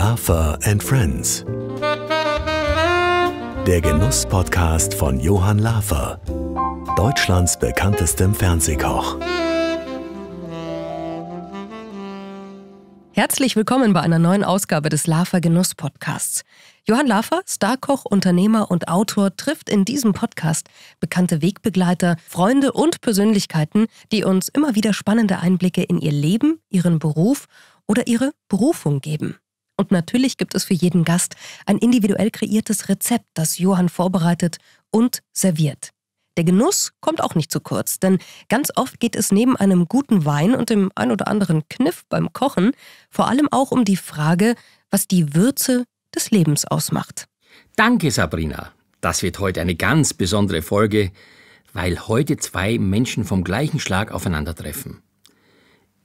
Laffer and Friends. Der Genuss-Podcast von Johann Laffer, Deutschlands bekanntestem Fernsehkoch. Herzlich willkommen bei einer neuen Ausgabe des Laffer Genuss Podcasts. Johann Laffer, Starkoch, Unternehmer und Autor, trifft in diesem Podcast bekannte Wegbegleiter, Freunde und Persönlichkeiten, die uns immer wieder spannende Einblicke in ihr Leben, ihren Beruf oder ihre Berufung geben. Und natürlich gibt es für jeden Gast ein individuell kreiertes Rezept, das Johann vorbereitet und serviert. Der Genuss kommt auch nicht zu kurz, denn ganz oft geht es neben einem guten Wein und dem ein oder anderen Kniff beim Kochen vor allem auch um die Frage, was die Würze des Lebens ausmacht. Danke, Sabrina. Das wird heute eine ganz besondere Folge, weil heute zwei Menschen vom gleichen Schlag aufeinandertreffen.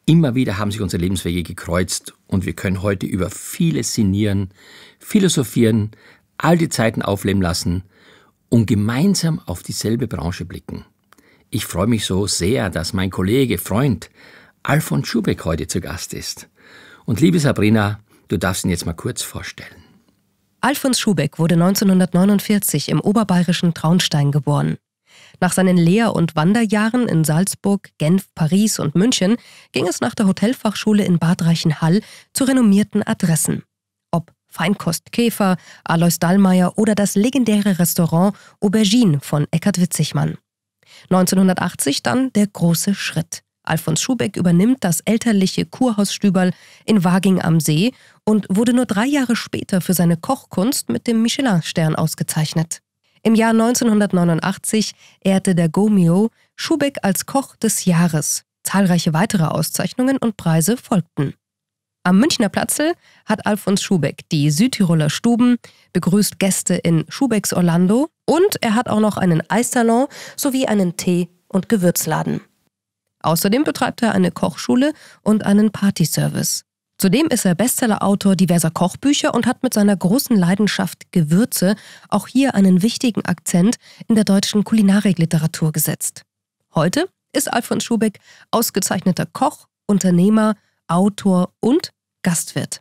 Immer wieder haben sich unsere Lebenswege gekreuzt und wir können heute über vieles sinnieren, philosophieren, all die Zeiten aufleben lassen und gemeinsam auf dieselbe Branche blicken. Ich freue mich so sehr, dass mein Kollege, Freund Alfons Schubeck heute zu Gast ist. Und liebe Sabrina, du darfst ihn jetzt mal kurz vorstellen. Alfons Schubeck wurde 1949 im oberbayerischen Traunstein geboren. Nach seinen Lehr- und Wanderjahren in Salzburg, Genf, Paris und München ging es nach der Hotelfachschule in Bad Reichenhall zu renommierten Adressen. Ob Feinkost Käfer, Alois Dallmayr oder das legendäre Restaurant Aubergine von Eckhard Witzigmann. 1980 dann der große Schritt. Alfons Schubeck übernimmt das elterliche Kurhaus Stüberl in Waging am See und wurde nur drei Jahre später für seine Kochkunst mit dem Michelin-Stern ausgezeichnet. Im Jahr 1989 ehrte der Gomio Schubeck als Koch des Jahres. Zahlreiche weitere Auszeichnungen und Preise folgten. Am Münchner Platzl hat Alfons Schubeck die Südtiroler Stuben, begrüßt Gäste in Schubecks Orlando und er hat auch noch einen Eissalon sowie einen Tee- und Gewürzladen. Außerdem betreibt er eine Kochschule und einen Partyservice. Zudem ist er Bestsellerautor diverser Kochbücher und hat mit seiner großen Leidenschaft Gewürze auch hier einen wichtigen Akzent in der deutschen Kulinarikliteratur gesetzt. Heute ist Alfons Schubeck ausgezeichneter Koch, Unternehmer, Autor und Gastwirt.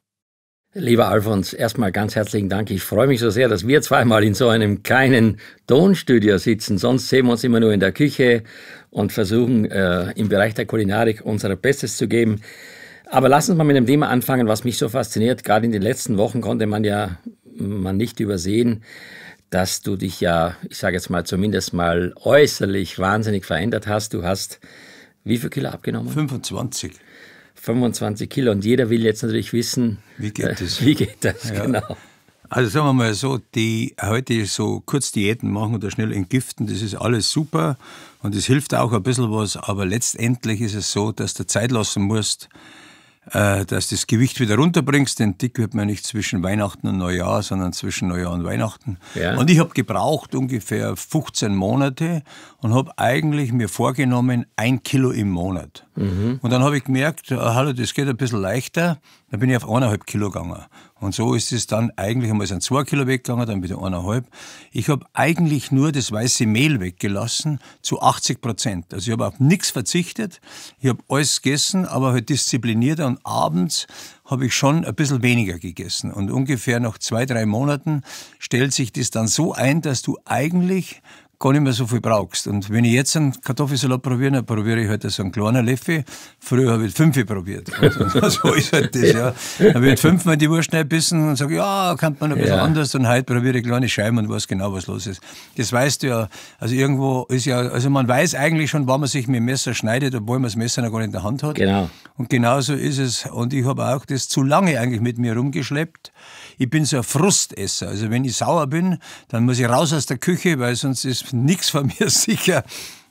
Lieber Alfons, erstmal ganz herzlichen Dank. Ich freue mich so sehr, dass wir zweimal in so einem kleinen Tonstudio sitzen. Sonst sehen wir uns immer nur in der Küche und versuchen äh, im Bereich der Kulinarik unser Bestes zu geben. Aber lass uns mal mit dem Thema anfangen, was mich so fasziniert. Gerade in den letzten Wochen konnte man ja man nicht übersehen, dass du dich ja, ich sage jetzt mal zumindest mal äußerlich wahnsinnig verändert hast. Du hast wie viel Kilo abgenommen? 25. 25 Kilo und jeder will jetzt natürlich wissen, wie geht äh, das? wie geht das, ja. genau. Also sagen wir mal so, die heute so kurz Diäten machen oder schnell entgiften, das ist alles super und es hilft auch ein bisschen was, aber letztendlich ist es so, dass du Zeit lassen musst, äh, dass das Gewicht wieder runterbringst, denn dick wird man nicht zwischen Weihnachten und Neujahr, sondern zwischen Neujahr und Weihnachten. Ja. Und ich habe gebraucht ungefähr 15 Monate und habe eigentlich mir vorgenommen, ein Kilo im Monat. Mhm. Und dann habe ich gemerkt, äh, hallo, das geht ein bisschen leichter. Dann bin ich auf eineinhalb Kilo gegangen. Und so ist es dann eigentlich einmal sind zwei Kilo weggegangen, dann wieder eineinhalb. Ich habe eigentlich nur das weiße Mehl weggelassen zu 80 Prozent. Also ich habe auf nichts verzichtet. Ich habe alles gegessen, aber halt disziplinierter. Und abends habe ich schon ein bisschen weniger gegessen. Und ungefähr nach zwei, drei Monaten stellt sich das dann so ein, dass du eigentlich gar nicht mehr so viel brauchst. Und wenn ich jetzt einen Kartoffelsalat probiere, dann probiere ich heute halt so einen kleinen Löffel. Früher habe ich fünf probiert. Also, so ist halt das, ja. Dann wird fünfmal die Wurst bissen und sage, ja, kann man ein bisschen ja. anders. Und heute probiere ich kleine Scheiben und weiß genau, was los ist. Das weißt du ja. Also irgendwo ist ja, also man weiß eigentlich schon, wann man sich mit dem Messer schneidet, obwohl man das Messer noch gar nicht in der Hand hat. Genau. Und genauso ist es. Und ich habe auch das zu lange eigentlich mit mir rumgeschleppt. Ich bin so ein Frustesser. Also wenn ich sauer bin, dann muss ich raus aus der Küche, weil sonst ist nichts von mir sicher.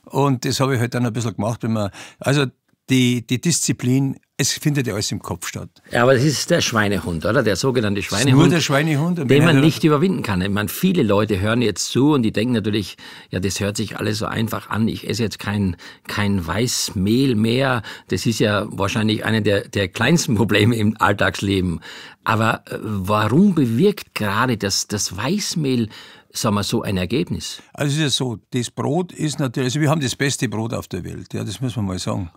Und das habe ich halt dann ein bisschen gemacht. Wenn man, also die, die Disziplin, es findet ja alles im Kopf statt. Ja, aber das ist der Schweinehund, oder? Der sogenannte Schweinehund. nur der Schweinehund. Den man nicht überwinden kann. Ich meine, viele Leute hören jetzt zu und die denken natürlich, ja, das hört sich alles so einfach an. Ich esse jetzt kein, kein Weißmehl mehr. Das ist ja wahrscheinlich eine der, der kleinsten Probleme im Alltagsleben. Aber äh, warum bewirkt gerade das, das Weißmehl sagen wir, so ein Ergebnis? Also es ist ja so, das Brot ist natürlich, also wir haben das beste Brot auf der Welt, ja, das muss man mal sagen.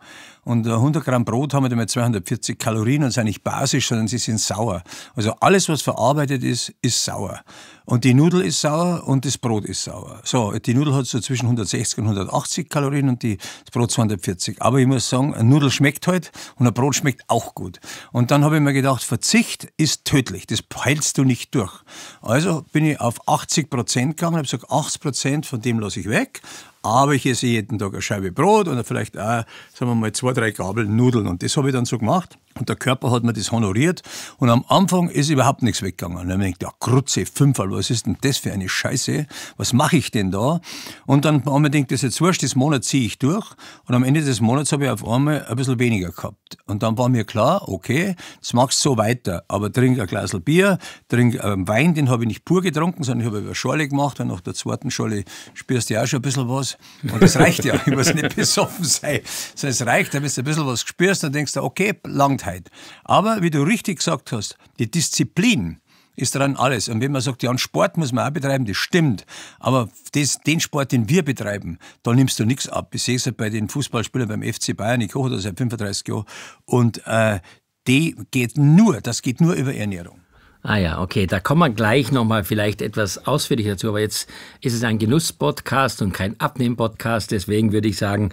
Und 100 äh, Gramm Brot haben wir mal 240 Kalorien und sind nicht basisch, sondern sie sind sauer. Also alles, was verarbeitet ist, ist sauer. Und die Nudel ist sauer und das Brot ist sauer. So, die Nudel hat so zwischen 160 und 180 Kalorien und die, das Brot 240. Aber ich muss sagen, eine Nudel schmeckt halt und ein Brot schmeckt auch gut. Und dann habe ich mir gedacht, Verzicht ist tödlich, das peilst du nicht durch. Also bin ich auf 80 Prozent gegangen, und habe gesagt, 80 Prozent von dem lasse ich weg, aber ich esse jeden Tag eine Scheibe Brot oder vielleicht auch, sagen wir mal, zwei, drei Gabel Nudeln. Und das habe ich dann so gemacht. Und der Körper hat mir das honoriert. Und am Anfang ist überhaupt nichts weggegangen. Und dann denkt ja, Krutze, Fünferl, was ist denn das für eine Scheiße? Was mache ich denn da? Und dann haben wir gedacht, das ist jetzt wurscht, das Monat ziehe ich durch. Und am Ende des Monats habe ich auf einmal ein bisschen weniger gehabt. Und dann war mir klar, okay, jetzt machst du so weiter. Aber trink ein Glas Bier, trink ähm, Wein, den habe ich nicht pur getrunken, sondern ich habe über Schorle gemacht. Und nach der zweiten Schorle spürst du ja auch schon ein bisschen was. Und das reicht ja. Ich muss nicht besoffen sein. Sondern es reicht, da bist du ein bisschen was gespürst, dann denkst du, okay, langt Gesamtheit. Aber wie du richtig gesagt hast, die Disziplin, ist daran alles. Und wenn man sagt, ja, einen Sport muss man auch betreiben, das stimmt. Aber das, den Sport, den wir betreiben, da nimmst du nichts ab. Ich sehe es halt bei den Fußballspielern beim FC Bayern, ich koche da seit 35 Jahren. Und äh, die geht nur, das geht nur über Ernährung. Ah ja, okay, da kommen wir gleich nochmal vielleicht etwas ausführlicher dazu, aber jetzt ist es ein Genuss-Podcast und kein abnehm podcast deswegen würde ich sagen,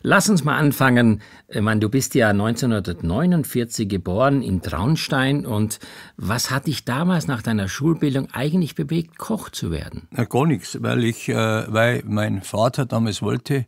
lass uns mal anfangen. Ich meine, du bist ja 1949 geboren in Traunstein und was hat dich damals nach deiner Schulbildung eigentlich bewegt, Koch zu werden? Na, gar nichts, weil ich, äh, weil mein Vater damals wollte,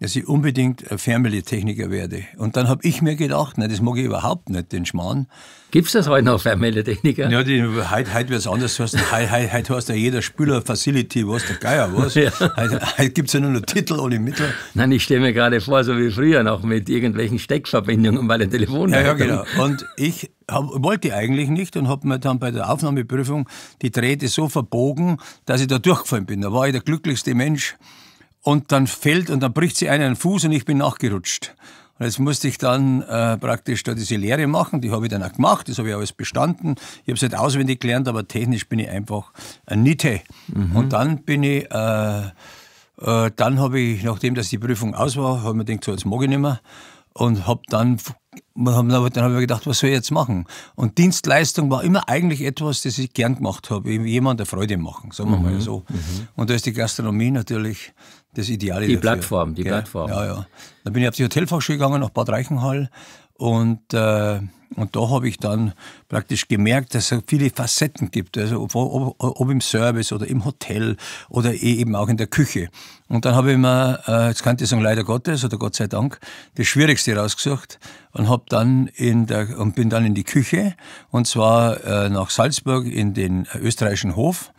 dass ich unbedingt Fernmeldetechniker werde. Und dann habe ich mir gedacht, nein, das mag ich überhaupt nicht, den Schmarrn. Gibt es das heute noch, Fernmeldetechniker? Ja, die, heute, heute wird es anders. Heute, heute, heute hast ja jeder Spüler Facility, was der Geier was. Ja. Heute, heute gibt es ja nur noch Titel ohne Mittel. Nein, ich stelle mir gerade vor, so wie früher noch mit irgendwelchen Steckverbindungen bei den Telefonleitungen. Ja, ja, genau. Und ich hab, wollte eigentlich nicht und habe mir dann bei der Aufnahmeprüfung die Drähte so verbogen, dass ich da durchgefallen bin. Da war ich der glücklichste Mensch und dann fällt und dann bricht sie einen Fuß und ich bin nachgerutscht. Und jetzt musste ich dann äh, praktisch da diese Lehre machen, die habe ich dann auch gemacht, das habe ich alles bestanden. Ich habe es nicht auswendig gelernt, aber technisch bin ich einfach ein Nitte. Mhm. Und dann bin ich, äh, äh, dann habe ich, nachdem dass die Prüfung aus war, habe ich mir gedacht, so jetzt mag ich nicht mehr. Und habe dann dann habe ich mir gedacht, was soll ich jetzt machen? Und Dienstleistung war immer eigentlich etwas, das ich gern gemacht habe, jemand der Freude machen, sagen wir mhm. mal so. Mhm. Und da ist die Gastronomie natürlich das Ideale. Die dafür. Plattform, die ja, Plattform. Ja, ja. Dann bin ich auf die Hotelfachschule gegangen nach Bad Reichenhall und, äh, und da habe ich dann praktisch gemerkt, dass es viele Facetten gibt, also ob, ob, ob, im Service oder im Hotel oder eh eben auch in der Küche. Und dann habe ich mir, äh, jetzt kann ich sagen, leider Gottes oder Gott sei Dank, das Schwierigste rausgesucht und hab dann in der, und bin dann in die Küche und zwar äh, nach Salzburg in den österreichischen Hof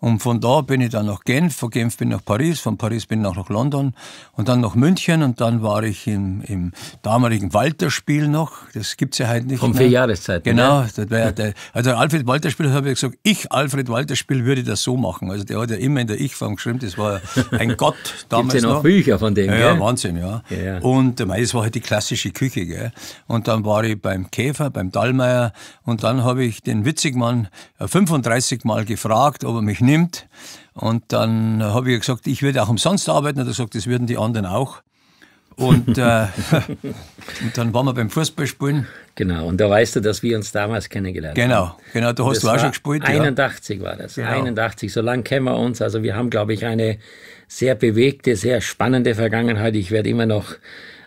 und von da bin ich dann nach Genf, von Genf bin ich nach Paris, von Paris bin ich auch nach London und dann nach München und dann war ich im, im damaligen Walterspiel noch. Das gibt es ja heute nicht. Von vier Jahreszeiten. Ne? Genau. Ne? Das wär, der, also Alfred Walterspiel habe ich gesagt, ich, Alfred Walterspiel, würde das so machen. Also der hat ja immer in der Ich-Form geschrieben, das war ein Gott damals. Gibt's ja noch, noch, Bücher von dem, Ja, ja Wahnsinn, ja. ja, ja. Und äh, es war halt die klassische Küche, gell. Und dann war ich beim Käfer, beim Dallmeier und dann habe ich den Witzigmann 35 äh, Mal gefragt, ob er mich nimmt. Und dann habe ich gesagt, ich würde auch umsonst arbeiten. Und er sagt, das würden die anderen auch. und, äh, und, dann waren wir beim Fußballspielen. Genau, und da weißt du, dass wir uns damals kennengelernt genau, haben. Genau, genau, da hast das du auch schon gespielt. 81 ja. war das, genau. 81, so lange kennen wir uns. Also wir haben, glaube ich, eine sehr bewegte, sehr spannende Vergangenheit. Ich werde immer noch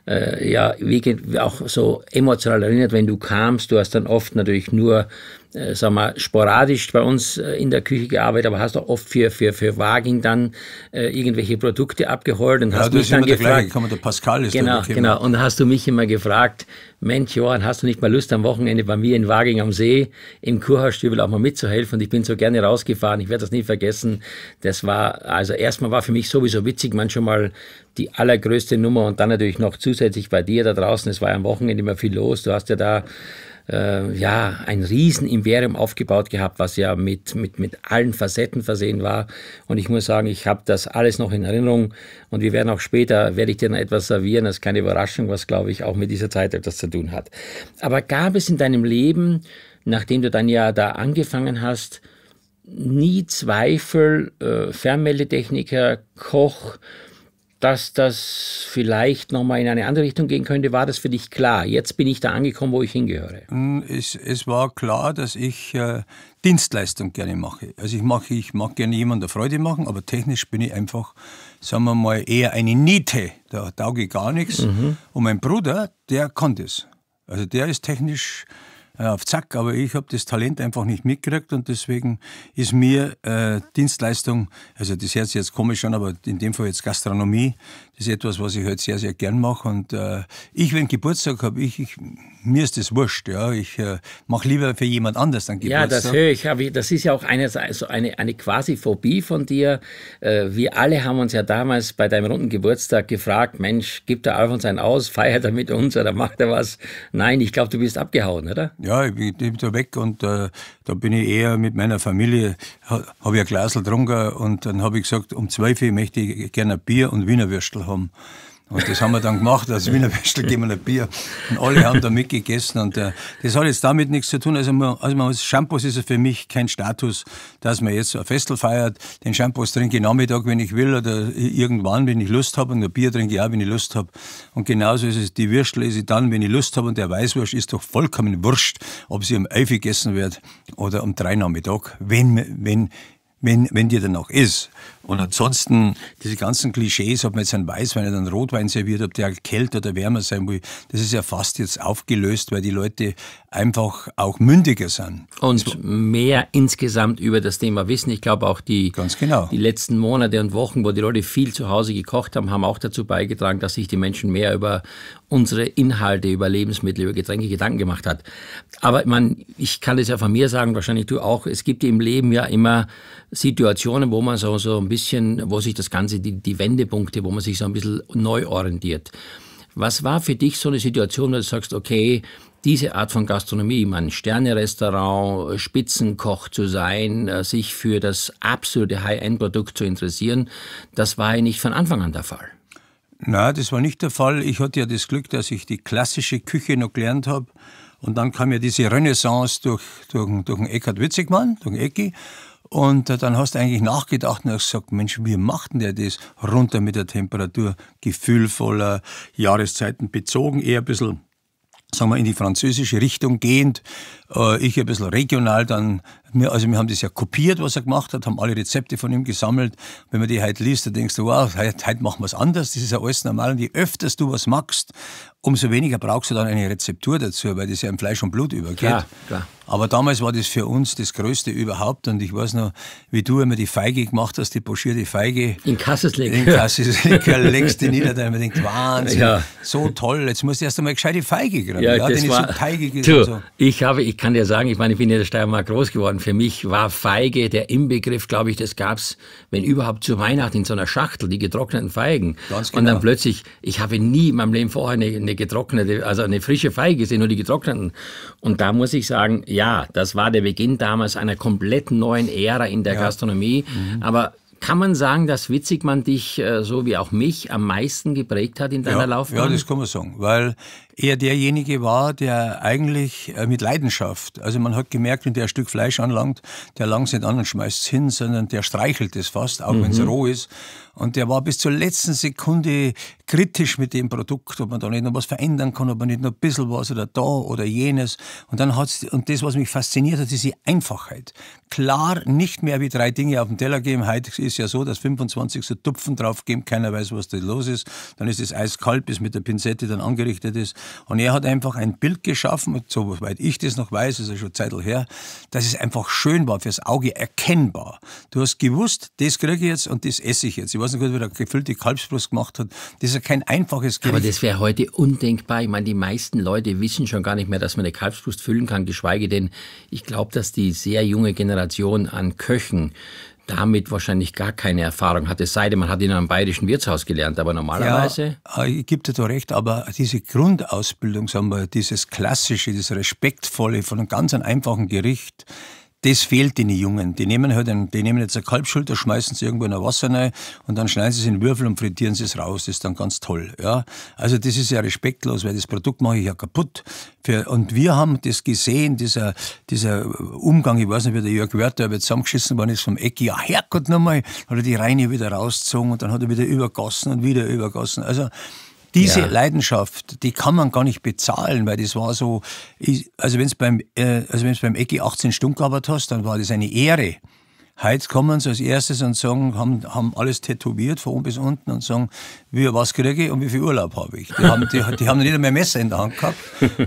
äh, ja, wie, auch so emotional erinnert, wenn du kamst. Du hast dann oft natürlich nur äh, sagen wir, sporadisch bei uns äh, in der Küche gearbeitet, aber hast auch oft für, für, für Waging dann äh, irgendwelche Produkte abgeholt und ja, hast mich dann gefragt. Der, der Pascal ist genau, genau. Und hast du mich immer gefragt, Mensch, Johann, hast du nicht mal Lust am Wochenende bei mir in Waging am See im Kurhausstübel auch mal mitzuhelfen? Und ich bin so gerne rausgefahren. Ich werde das nie vergessen. Das war, also erstmal war für mich sowieso witzig, manchmal die allergrößte Nummer und dann natürlich noch zusätzlich bei dir da draußen. Es war ja am Wochenende immer viel los. Du hast ja da äh, ja, ein Riesenimperium aufgebaut gehabt, was ja mit, mit, mit allen Facetten versehen war. Und ich muss sagen, ich habe das alles noch in Erinnerung. Und wir werden auch später, werde ich dir noch etwas servieren, das ist keine Überraschung, was, glaube ich, auch mit dieser Zeit etwas zu tun hat. Aber gab es in deinem Leben, nachdem du dann ja da angefangen hast, nie Zweifel, äh, Fernmeldetechniker, Koch, dass das vielleicht nochmal in eine andere Richtung gehen könnte? War das für dich klar? Jetzt bin ich da angekommen, wo ich hingehöre. Mm, es, es war klar, dass ich äh, Dienstleistung gerne mache. Also ich mache, ich mag gerne jemandem Freude machen, aber technisch bin ich einfach, sagen wir mal, eher eine Niete. Da tauge ich gar nichts. Mhm. Und mein Bruder, der kann das. Also der ist technisch äh, auf Zack, aber ich habe das Talent einfach nicht mitgekriegt und deswegen ist mir äh, Dienstleistung, also das hört sich jetzt komisch an, aber in dem Fall jetzt Gastronomie, das ist etwas, was ich halt sehr, sehr gern mache und äh, ich, wenn Geburtstag habe, ich, ich, mir ist das wurscht, ja, ich äh, mache lieber für jemand anders dann Geburtstag. Ja, das höre ich, ich, das ist ja auch eine, also eine, eine quasi Phobie von dir, äh, wir alle haben uns ja damals bei deinem runden Geburtstag gefragt, Mensch, gibt der Alfons einen aus, feiert er mit uns oder macht er was? Nein, ich glaube, du bist abgehauen, oder? Ja, ja, ich bin da weg und äh, da bin ich eher mit meiner Familie, ha, habe ich ein Glas getrunken und dann habe ich gesagt, um 12 Uhr möchte ich gerne ein Bier und Wienerwürstel haben. Und das haben wir dann gemacht, als Wiener Würstel geben wir ein Bier. Und alle haben da mitgegessen. Und äh, das hat jetzt damit nichts zu tun. Also, man, also man Shampoos ist ja für mich kein Status, dass man jetzt ein Festel feiert. Den Shampoos trinke ich Nachmittag, wenn ich will, oder irgendwann, wenn ich Lust habe. Und ein Bier trinke ich auch, wenn ich Lust habe. Und genauso ist es, die Würstel esse ich dann, wenn ich Lust habe. Und der Weißwurst ist doch vollkommen wurscht, ob sie am um 11 gegessen wird oder um drei Nachmittag, wenn, wenn, wenn, wenn dir danach ist. Und ansonsten, diese ganzen Klischees, ob man jetzt einen Weißwein oder einen Rotwein serviert, ob der kälter oder wärmer sein will, das ist ja fast jetzt aufgelöst, weil die Leute einfach auch mündiger sind. Und mehr insgesamt über das Thema wissen. Ich glaube auch die, genau. die letzten Monate und Wochen, wo die Leute viel zu Hause gekocht haben, haben auch dazu beigetragen, dass sich die Menschen mehr über unsere Inhalte, über Lebensmittel, über Getränke Gedanken gemacht hat. Aber man, ich kann das ja von mir sagen, wahrscheinlich du auch, es gibt im Leben ja immer Situationen, wo man so, so ein bisschen, wo sich das Ganze, die, die Wendepunkte, wo man sich so ein bisschen neu orientiert. Was war für dich so eine Situation, wo du sagst, okay, diese Art von Gastronomie, man Sternerestaurant, Spitzenkoch zu sein, äh, sich für das absolute High-End-Produkt zu interessieren, das war ja nicht von Anfang an der Fall. Na, das war nicht der Fall. Ich hatte ja das Glück, dass ich die klassische Küche noch gelernt habe. Und dann kam ja diese Renaissance durch, durch, durch den Eckhard Witzigmann, durch den Ecki. Und äh, dann hast du eigentlich nachgedacht und hast gesagt, Mensch, wie macht denn der das? Runter mit der Temperatur, gefühlvoller, Jahreszeiten bezogen, eher ein bisschen sagen wir, in die französische Richtung gehend. Äh, ich ein bisschen regional dann, also wir haben das ja kopiert, was er gemacht hat, haben alle Rezepte von ihm gesammelt. Wenn man die heute liest, dann denkst du, wow, heute machen wir es anders, das ist ja alles normal. Und je öfters du was machst umso weniger brauchst du dann eine Rezeptur dazu, weil das ja im Fleisch und Blut übergeht. Klar, klar. Aber damals war das für uns das Größte überhaupt und ich weiß noch, wie du immer die Feige gemacht hast, die pochierte Feige. In Kassesleck. In Kassesleck, längst die nieder, da man denkt, Wahnsinn, ja. so toll, jetzt musst du erst einmal gescheite Feige kriegen. Ja, ja, das war, so teigig ist tu, so. ich, habe, ich kann dir sagen, ich meine, ich bin in der Steiermark groß geworden, für mich war Feige der Inbegriff, glaube ich, das gab es, wenn überhaupt zu Weihnachten in so einer Schachtel, die getrockneten Feigen. Ganz genau. Und dann genau. plötzlich, ich habe nie in meinem Leben vorher eine, eine eine getrocknete, also eine frische Feige sind nur die getrockneten. Und da muss ich sagen, ja, das war der Beginn damals einer komplett neuen Ära in der ja. Gastronomie. Mhm. Aber kann man sagen, dass Witzigmann dich, äh, so wie auch mich, am meisten geprägt hat in deiner ja, Laufbahn? Ja, das kann man sagen, weil eher derjenige war, der eigentlich äh, mit Leidenschaft, also man hat gemerkt, wenn der ein Stück Fleisch anlangt, der langt es nicht an und schmeißt es hin, sondern der streichelt es fast, auch mhm. wenn es roh ist. Und der war bis zur letzten Sekunde kritisch mit dem Produkt, ob man da nicht noch was verändern kann, ob man nicht noch ein bisschen was oder da oder jenes. Und dann hat's, und das, was mich fasziniert hat, ist die Einfachheit. Klar, nicht mehr wie drei Dinge auf dem Teller geben. Heute ist ja so, dass 25 so Tupfen drauf geben, keiner weiß, was da los ist. Dann ist das eiskalt, bis mit der Pinzette dann angerichtet ist. Und er hat einfach ein Bild geschaffen, soweit ich das noch weiß, ist ja schon Zeitl her, dass es einfach schön war, fürs Auge erkennbar. Du hast gewusst, das kriege ich jetzt und das esse ich jetzt. Ich weiß nicht gut, wie der gefüllte Kalbsbrust gemacht hat. Das ist ja kein einfaches Gericht. Aber das wäre heute undenkbar. Ich meine, die meisten Leute wissen schon gar nicht mehr, dass man eine Kalbsbrust füllen kann, geschweige denn, ich glaube, dass die sehr junge Generation an Köchen damit wahrscheinlich gar keine Erfahrung hatte, Es sei denn, man hat in einem bayerischen Wirtshaus gelernt, aber normalerweise. Ja, ich gebe dir da recht, aber diese Grundausbildung, sagen wir, dieses klassische, dieses respektvolle von einem ganz einfachen Gericht, das fehlt den Jungen. Die nehmen, halt einen, die nehmen jetzt eine Kalbschulter, schmeißen sie irgendwo in ein Wasser rein und dann schneiden sie es in Würfel und frittieren sie es raus. Das ist dann ganz toll. Ja? Also das ist ja respektlos, weil das Produkt mache ich ja kaputt. Für, und wir haben das gesehen, dieser, dieser Umgang, ich weiß nicht, wie der Jörg Wörter aber zusammengeschissen worden ist vom Eck, Ja, Herrgott nochmal, hat er die Reine wieder rausgezogen und dann hat er wieder übergossen und wieder übergossen. Also diese ja. Leidenschaft, die kann man gar nicht bezahlen, weil das war so, also wenn es beim, äh, also wenn's beim Ecki 18 Stunden gearbeitet hast, dann war das eine Ehre. Heute kommen sie als erstes und sagen, haben, haben alles tätowiert von oben bis unten und sagen, wie was kriege ich und wie viel Urlaub habe ich. Die haben, die, die haben nicht mehr Messer in der Hand gehabt.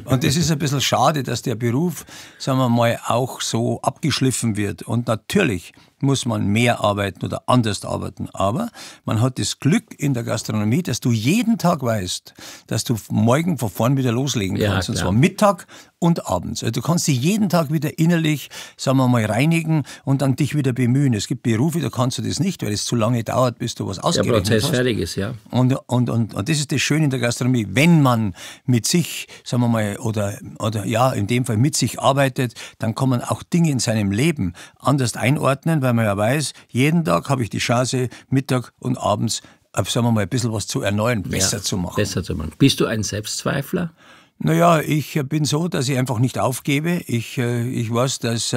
Und das ist ein bisschen schade, dass der Beruf, sagen wir mal, auch so abgeschliffen wird. Und natürlich muss man mehr arbeiten oder anders arbeiten. Aber man hat das Glück in der Gastronomie, dass du jeden Tag weißt, dass du morgen von vorn wieder loslegen kannst. Ja, und zwar Mittag und abends. Also du kannst dich jeden Tag wieder innerlich, sagen wir mal, reinigen und dann dich wieder bemühen. Es gibt Berufe, da kannst du das nicht, weil es zu lange dauert, bis du was ausgerechnet hast. Der Prozess hast. fertig ist, ja. Und, und, und, und das ist das Schöne in der Gastronomie. Wenn man mit sich, sagen wir mal, oder, oder ja, in dem Fall mit sich arbeitet, dann kann man auch Dinge in seinem Leben anders einordnen, weil einmal weiß, jeden Tag habe ich die Chance, Mittag und abends, äh, sagen wir mal, ein bisschen was zu erneuern, besser ja, zu machen. Besser zu machen. Bist du ein Selbstzweifler? Naja, ich äh, bin so, dass ich einfach nicht aufgebe. Ich, äh, ich weiß, dass,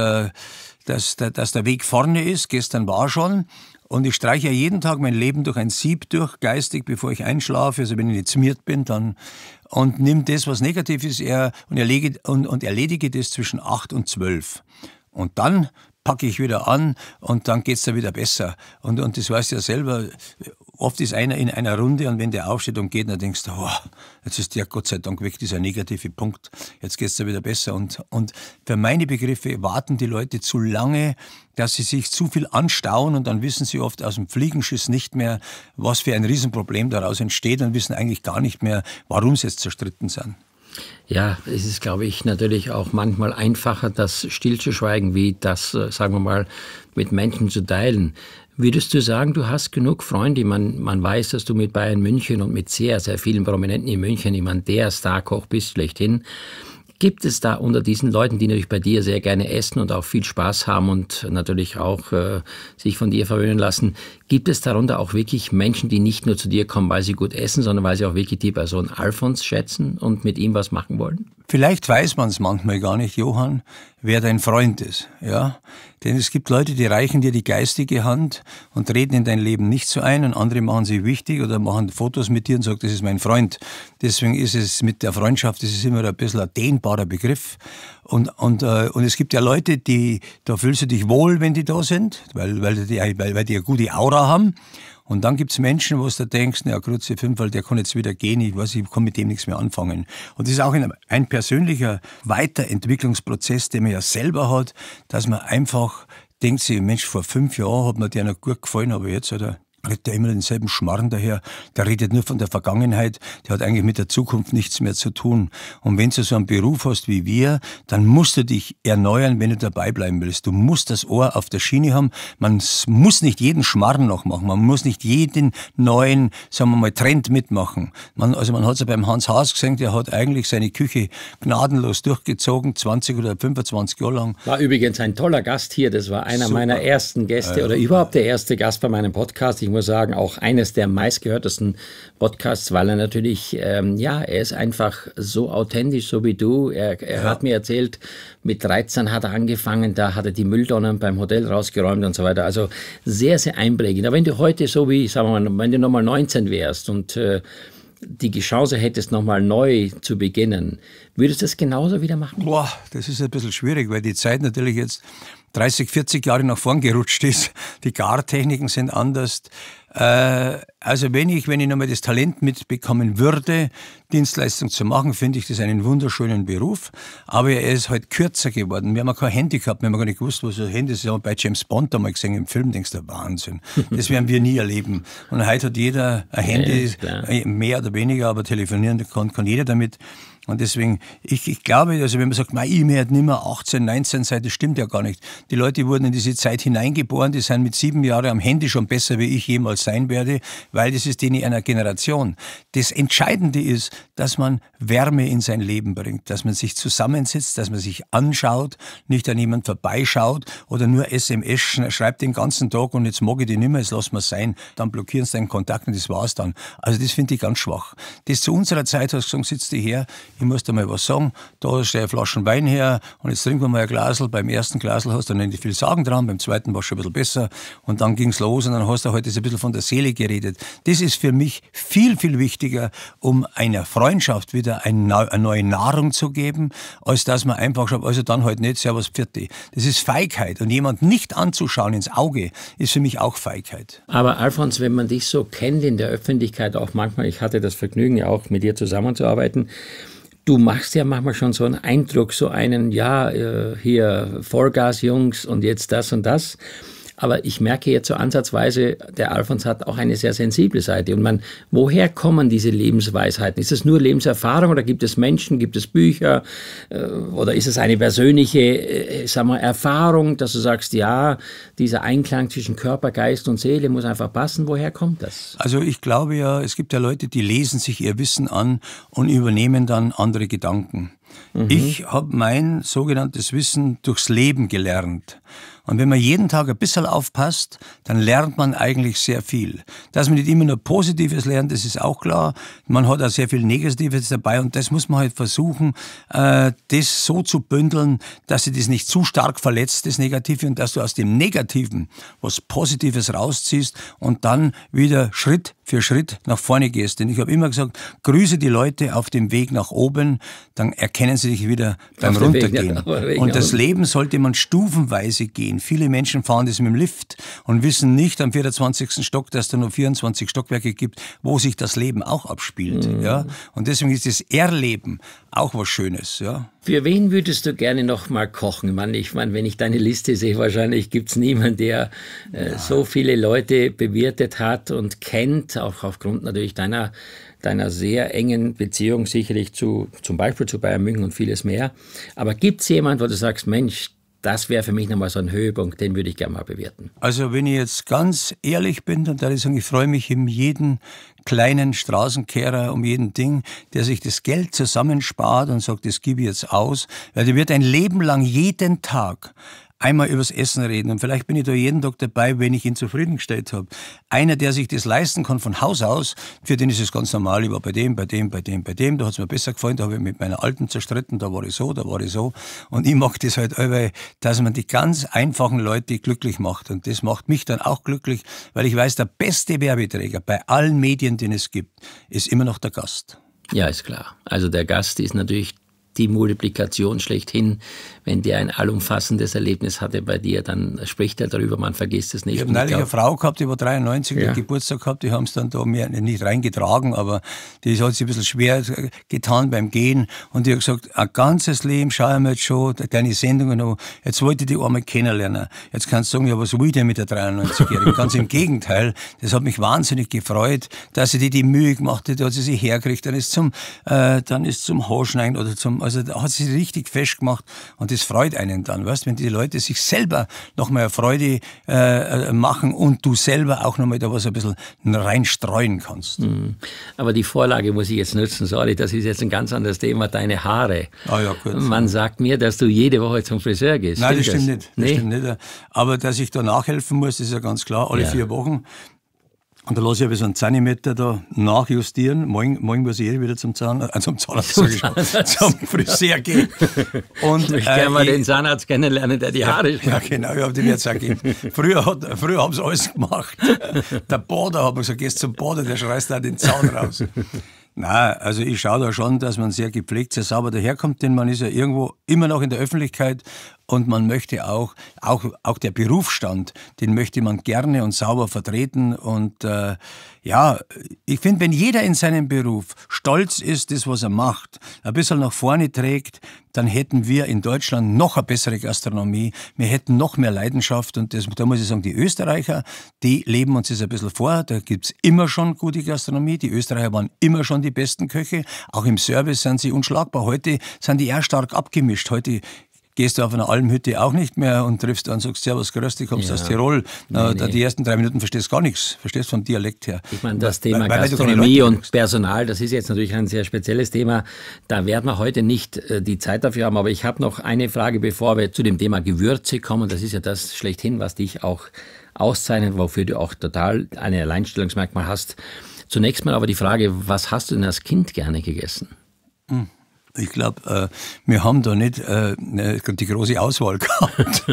dass, dass der Weg vorne ist. Gestern war schon. Und ich streiche jeden Tag mein Leben durch ein Sieb durch, geistig, bevor ich einschlafe. Also wenn ich nicht zmiert bin, dann und nimm das, was negativ ist, er, und, erledige, und, und erledige das zwischen acht und zwölf. Und dann packe ich wieder an und dann geht es da wieder besser. Und, und das weißt du ja selber, oft ist einer in einer Runde und wenn der aufsteht und geht, dann denkst du, oh, jetzt ist der Gott sei Dank weg, dieser negative Punkt, jetzt geht es da wieder besser. Und, und für meine Begriffe warten die Leute zu lange, dass sie sich zu viel anstauen und dann wissen sie oft aus dem Fliegenschiss nicht mehr, was für ein Riesenproblem daraus entsteht und wissen eigentlich gar nicht mehr, warum sie jetzt zerstritten sind. Ja, es ist, glaube ich, natürlich auch manchmal einfacher, das stillzuschweigen, wie das, äh, sagen wir mal, mit Menschen zu teilen. Würdest du sagen, du hast genug Freunde? Man, man weiß, dass du mit Bayern München und mit sehr, sehr vielen Prominenten in München jemand der Starkoch bist, schlechthin. Gibt es da unter diesen Leuten, die natürlich bei dir sehr gerne essen und auch viel Spaß haben und natürlich auch äh, sich von dir verwöhnen lassen, gibt es darunter auch wirklich Menschen, die nicht nur zu dir kommen, weil sie gut essen, sondern weil sie auch wirklich die Person Alfons schätzen und mit ihm was machen wollen? Vielleicht weiß man es manchmal gar nicht, Johann, wer dein Freund ist, ja? Denn es gibt Leute, die reichen dir die geistige Hand und treten in dein Leben nicht so ein und andere machen sich wichtig oder machen Fotos mit dir und sagen, das ist mein Freund. Deswegen ist es mit der Freundschaft, das ist immer ein bisschen ein dehnbarer Begriff. Und, und, äh, und es gibt ja Leute, die, da fühlst du dich wohl, wenn die da sind, weil, weil, die, weil, weil die eine gute Aura dran haben. Und dann gibt es Menschen, wo du denkst, na ja, Grütze Fünferl, der kann jetzt wieder gehen, ich weiß, ich kann mit dem nichts mehr anfangen. Und das ist auch ein persönlicher Weiterentwicklungsprozess, den man ja selber hat, dass man einfach denkt sich, Mensch, vor fünf Jahren hat mir der noch gut gefallen, aber jetzt hat er redet er immer denselben Schmarrn daher. Der redet nur von der Vergangenheit, der hat eigentlich mit der Zukunft nichts mehr zu tun. Und wenn du so einen Beruf hast wie wir, dann musst du dich erneuern, wenn du dabei bleiben willst. Du musst das Ohr auf der Schiene haben. Man muss nicht jeden Schmarrn noch machen. Man muss nicht jeden neuen, sagen wir mal, Trend mitmachen. Man, also man hat es ja beim Hans Haas gesehen, der hat eigentlich seine Küche gnadenlos durchgezogen, 20 oder 25 Jahre lang. War übrigens ein toller Gast hier. Das war einer Super. meiner ersten Gäste also, oder überhaupt der erste Gast bei meinem Podcast. Ich muss sagen, auch eines der meistgehörtesten Podcasts, weil er natürlich, ähm, ja, er ist einfach so authentisch, so wie du. Er, er ja. hat mir erzählt, mit 13 hat er angefangen, da hat er die Mülltonnen beim Hotel rausgeräumt und so weiter. Also sehr, sehr einprägend. Aber wenn du heute so wie, sagen wir mal, wenn du nochmal 19 wärst und äh, die Chance hättest, nochmal neu zu beginnen, würdest du das genauso wieder machen? Boah, das ist ein bisschen schwierig, weil die Zeit natürlich jetzt 30, 40 Jahre nach vorn gerutscht ist. Die Gartechniken sind anders. Äh, also wenn ich, wenn ich nochmal das Talent mitbekommen würde, Dienstleistung zu machen, finde ich das einen wunderschönen Beruf. Aber er ist halt kürzer geworden. Wir haben auch kein Handy gehabt, wir haben gar nicht gewusst, was ein Handy ist. Wir haben bei James Bond einmal gesehen im Film, denkst du, Wahnsinn. Das werden wir nie erleben. Und heute hat jeder ein Handy, ja, äh, mehr oder weniger, aber telefonieren kann, kann jeder damit. Und deswegen, ich, ich glaube, also wenn man sagt, mein E-Mail hat nicht mehr 18, 19 Seiten, das stimmt ja gar nicht. Die Leute wurden in diese Zeit hineingeboren, die sind mit sieben Jahren am Handy schon besser, wie ich jemals sein werde, weil das ist denen einer Generation. Das Entscheidende ist, dass man Wärme in sein Leben bringt, dass man sich zusammensetzt, dass man sich anschaut, nicht an jemand vorbeischaut oder nur SMS schreibt den ganzen Tag und jetzt mag ich die nicht mehr, jetzt lassen wir sein, dann blockieren sie deinen Kontakt und das war's dann. Also das finde ich ganz schwach. Das zu unserer Zeit, hast du gesagt, sitzt du her, ich muss dir mal was sagen, da ist eine Flasche Wein her und jetzt trinken wir mal ein Glasel. Beim ersten Glasel hast du dann nicht viel Sagen dran, beim zweiten war es schon ein bisschen besser und dann ging es los und dann hast du heute halt ein bisschen von der Seele geredet. Das ist für mich viel, viel wichtiger, um einer Freundschaft wieder eine, neue Nahrung zu geben, als dass man einfach schaut, also dann halt nicht, servus, pfiat Das ist Feigheit und jemand nicht anzuschauen ins Auge ist für mich auch Feigheit. Aber Alfons, wenn man dich so kennt in der Öffentlichkeit, auch manchmal, ich hatte das Vergnügen ja auch mit dir zusammenzuarbeiten, du machst ja manchmal schon so einen Eindruck, so einen, ja, äh, hier Vollgas, Jungs und jetzt das und das. Aber ich merke jetzt so ansatzweise, der Alfons hat auch eine sehr sensible Seite. Und man, woher kommen diese Lebensweisheiten? Ist es nur Lebenserfahrung oder gibt es Menschen, gibt es Bücher? Äh, oder ist es eine persönliche, äh, sagen wir, Erfahrung, dass du sagst, ja, dieser Einklang zwischen Körper, Geist und Seele muss einfach passen? Woher kommt das? Also ich glaube ja, es gibt ja Leute, die lesen sich ihr Wissen an und übernehmen dann andere Gedanken. Mhm. Ich habe mein sogenanntes Wissen durchs Leben gelernt. Und wenn man jeden Tag ein bisschen aufpasst, dann lernt man eigentlich sehr viel. Dass man nicht immer nur Positives lernt, das ist auch klar. Man hat auch sehr viel Negatives dabei und das muss man halt versuchen, äh, das so zu bündeln, dass sie das nicht zu stark verletzt, das Negative, und dass du aus dem Negativen was Positives rausziehst und dann wieder Schritt für Schritt nach vorne gehst. Denn ich habe immer gesagt, grüße die Leute auf dem Weg nach oben, dann erkennen sie dich wieder beim auf Runtergehen. Weg, ja, und das Leben sollte man stufenweise gehen gehen. Viele Menschen fahren das mit dem Lift und wissen nicht am 24. Stock, dass es da nur 24 Stockwerke gibt, wo sich das Leben auch abspielt. Mhm. Ja? Und deswegen ist das Erleben auch was Schönes. Ja? Für wen würdest du gerne noch mal kochen? Mann, ich meine, wenn ich deine Liste sehe, wahrscheinlich gibt es niemanden, der äh, so viele Leute bewirtet hat und kennt, auch aufgrund natürlich deiner deiner sehr engen Beziehung sicherlich zu, zum Beispiel zu Bayern München und vieles mehr. Aber gibt es jemanden, wo du sagst, Mensch, das wäre für mich nochmal so ein Höhepunkt, den würde ich gerne mal bewerten. Also wenn ich jetzt ganz ehrlich bin, dann würde ich sagen, ich freue mich um jeden kleinen Straßenkehrer, um jeden Ding, der sich das Geld zusammenspart und sagt, das gebe ich jetzt aus, weil der wird ein Leben lang jeden Tag einmal übers Essen reden. Und vielleicht bin ich da jeden Tag dabei, wenn ich ihn zufriedengestellt habe. Einer, der sich das leisten kann von Haus aus, für den ist es ganz normal, Ich war bei dem, bei dem, bei dem, bei dem. Da hat es mir besser gefallen, da habe ich mit meiner Alten zerstritten, da war ich so, da war ich so. Und ich mag das halt weil, dass man die ganz einfachen Leute glücklich macht. Und das macht mich dann auch glücklich, weil ich weiß, der beste Werbeträger bei allen Medien, den es gibt, ist immer noch der Gast. Ja, ist klar. Also der Gast ist natürlich die Multiplikation schlechthin. Wenn der ein allumfassendes Erlebnis hatte bei dir, dann spricht er darüber, man vergisst es nicht. Ich habe neulich eine Frau gehabt, die war 93, ja. Geburtstag gehabt, die haben es dann da mir nicht reingetragen, aber die hat sich ein bisschen schwer getan beim Gehen und die hat gesagt, ein ganzes Leben schaue ich mir jetzt schon deine Sendungen an, jetzt wollte ich die einmal kennenlernen. Jetzt kannst du sagen, ja, was will ich denn mit der 93-Jährigen? Ganz im Gegenteil, das hat mich wahnsinnig gefreut, dass sie die die Mühe gemacht hat, dass sie sich herkriegt, dann ist zum, äh, dann ist zum Haarschneiden oder zum also da hat sich richtig festgemacht und das freut einen dann, weißt, wenn die Leute sich selber nochmal Freude äh, machen und du selber auch nochmal da was ein bisschen reinstreuen kannst. Mhm. Aber die Vorlage muss ich jetzt nutzen, sorry, das ist jetzt ein ganz anderes Thema, deine Haare. Ah ja, gut. Man sagt mir, dass du jede Woche zum Friseur gehst. Nein, stimmt das, stimmt das? Nicht, das nee? stimmt nicht. Aber dass ich da nachhelfen muss, ist ja ganz klar, alle ja. vier Wochen. Und da lasse ich aber so einen Zentimeter da nachjustieren. Morgen, morgen muss ich eh wieder zum Zahnarzt, äh, zum Zahnarzt, zum, Zahnarzt. zum Friseur gehen. Und, ich möchte äh, mal den Zahnarzt kennenlernen, der die Haare ja, genau, ja, genau, ich habe den jetzt auch gegeben. Früher, früher haben sie alles gemacht. Der Bader hat mir gesagt, gehst zum Bader, der schreist da den Zahn raus. Nein, also ich schaue da schon, dass man sehr gepflegt, sehr sauber daherkommt, denn man ist ja irgendwo immer noch in der Öffentlichkeit und man möchte auch, auch, auch der Berufsstand, den möchte man gerne und sauber vertreten. Und äh, ja, ich finde, wenn jeder in seinem Beruf stolz ist, das, was er macht, ein bisschen nach vorne trägt, dann hätten wir in Deutschland noch eine bessere Gastronomie. Wir hätten noch mehr Leidenschaft. Und das, da muss ich sagen, die Österreicher, die leben uns das ein bisschen vor. Da gibt es immer schon gute Gastronomie. Die Österreicher waren immer schon die besten Köche. Auch im Service sind sie unschlagbar. Heute sind die eher stark abgemischt. Heute gehst du auf einer Almhütte auch nicht mehr und triffst dann, sagst Servus, grüß dich, kommst ja. aus Tirol. Na, nee, nee. Die ersten drei Minuten verstehst du gar nichts, verstehst vom Dialekt her. Ich meine, das Thema weil, Gastronomie und Personal, das ist jetzt natürlich ein sehr spezielles Thema. Da werden wir heute nicht äh, die Zeit dafür haben, aber ich habe noch eine Frage, bevor wir zu dem Thema Gewürze kommen. Das ist ja das schlechthin, was dich auch auszeichnet, wofür du auch total ein Alleinstellungsmerkmal hast. Zunächst mal aber die Frage, was hast du denn als Kind gerne gegessen? Mhm ich glaube, äh, wir haben da nicht äh, ne, die große Auswahl gehabt.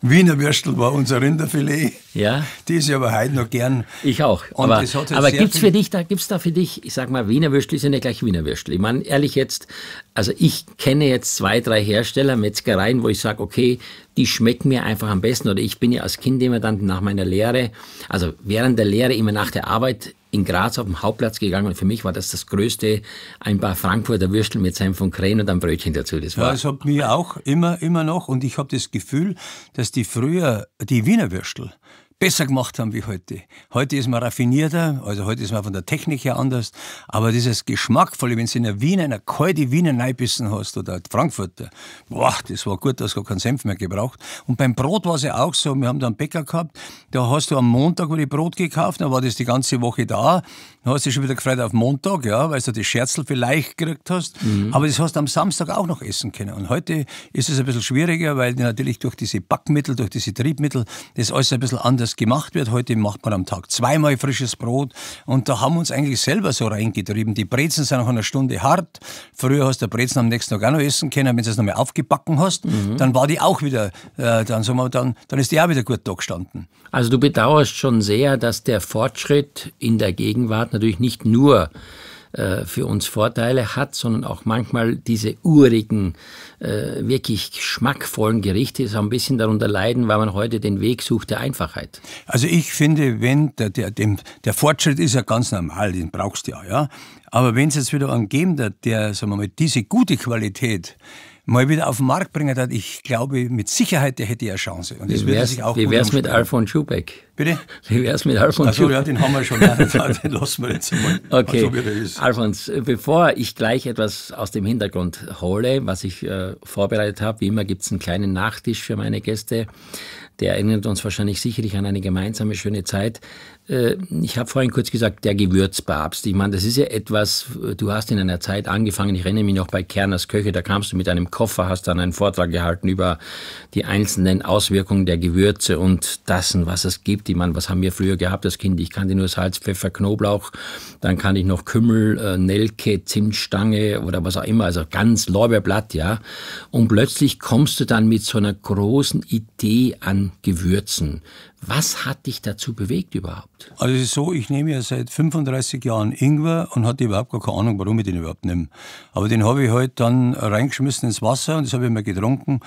Wiener Würstel war unser Rinderfilet. Ja. Die ist ja aber heute noch gern. Ich auch. Und aber aber gibt es da da für dich, ich sag mal, Wiener Würstel ist ja nicht gleich Wiener Würstel. Ich meine, ehrlich jetzt, also ich kenne jetzt zwei, drei Hersteller, Metzgereien, wo ich sage, okay, die schmecken mir einfach am besten. Oder ich bin ja als Kind immer dann nach meiner Lehre, also während der Lehre immer nach der Arbeit in Graz auf dem Hauptplatz gegangen und für mich war das das Größte, ein paar Frankfurter Würstel mit seinem von Creme und einem Brötchen dazu. Das war ja, das hat mir auch immer, immer noch und ich habe das Gefühl, dass die früher, die Wiener Würstel, besser gemacht haben wie heute. Heute ist man raffinierter, also heute ist man von der Technik her anders, aber dieses Geschmackvolle, wenn du in einer Wiener, einer kalte Wiener Neibissen hast oder Frankfurter, boah, das war gut, da hast du gar keinen Senf mehr gebraucht. Und beim Brot war es ja auch so, wir haben da einen Bäcker gehabt, da hast du am Montag wurde Brot gekauft, dann war das die ganze Woche da, dann hast du dich schon wieder gefreut auf Montag, ja, weil du die Scherzel vielleicht gekriegt hast, mhm. aber das hast du am Samstag auch noch essen können. Und heute ist es ein bisschen schwieriger, weil natürlich durch diese Backmittel, durch diese Triebmittel, das alles ein bisschen anders das gemacht wird. Heute macht man am Tag zweimal frisches Brot und da haben wir uns eigentlich selber so reingetrieben. Die Brezen sind nach einer Stunde hart. Früher hast du Brezen am nächsten Tag auch noch essen können, wenn du es nochmal aufgebacken hast. Mhm. Dann war die auch wieder, äh, dann, sagen wir, dann, dann ist die auch wieder gut da gestanden. Also du bedauerst schon sehr, dass der Fortschritt in der Gegenwart natürlich nicht nur äh, für uns Vorteile hat, sondern auch manchmal diese urigen äh, wirklich schmackvollen Gerichte so ein bisschen darunter leiden, weil man heute den Weg sucht der Einfachheit. Also ich finde, wenn der, der, dem, der Fortschritt ist ja ganz normal, den brauchst du ja, ja. Aber wenn es jetzt wieder einen geben hat, der, sagen wir mal, diese gute Qualität mal wieder auf den Markt bringen hat, ich glaube, mit Sicherheit, der hätte ja Chance. Und das Wie wäre es mit Alfons Schubeck? Bitte? Wie wär's mit Alfons? Also ja, den haben wir schon. den lassen wir jetzt mal. Okay. So, also, wie der ist. Alfons, bevor ich gleich etwas aus dem Hintergrund hole, was ich äh, vorbereitet habe, wie immer gibt es einen kleinen Nachtisch für meine Gäste. Der erinnert uns wahrscheinlich sicherlich an eine gemeinsame schöne Zeit. Äh, ich habe vorhin kurz gesagt, der Gewürzpapst. Ich meine, das ist ja etwas, du hast in einer Zeit angefangen, ich renne mich noch bei Kerners Köche, da kamst du mit einem Koffer, hast dann einen Vortrag gehalten über die einzelnen Auswirkungen der Gewürze und das und was es gibt. Ich meine, was haben wir früher gehabt als Kind? Ich kannte nur Salz, Pfeffer, Knoblauch, dann kann ich noch Kümmel, äh, Nelke, Zimtstange oder was auch immer, also ganz Lorbeerblatt, ja. Und plötzlich kommst du dann mit so einer großen Idee an Gewürzen. Was hat dich dazu bewegt überhaupt? Also es ist so, ich nehme ja seit 35 Jahren Ingwer und hatte überhaupt gar keine Ahnung, warum ich den überhaupt nehme. Aber den habe ich halt dann reingeschmissen ins Wasser und das habe ich mal getrunken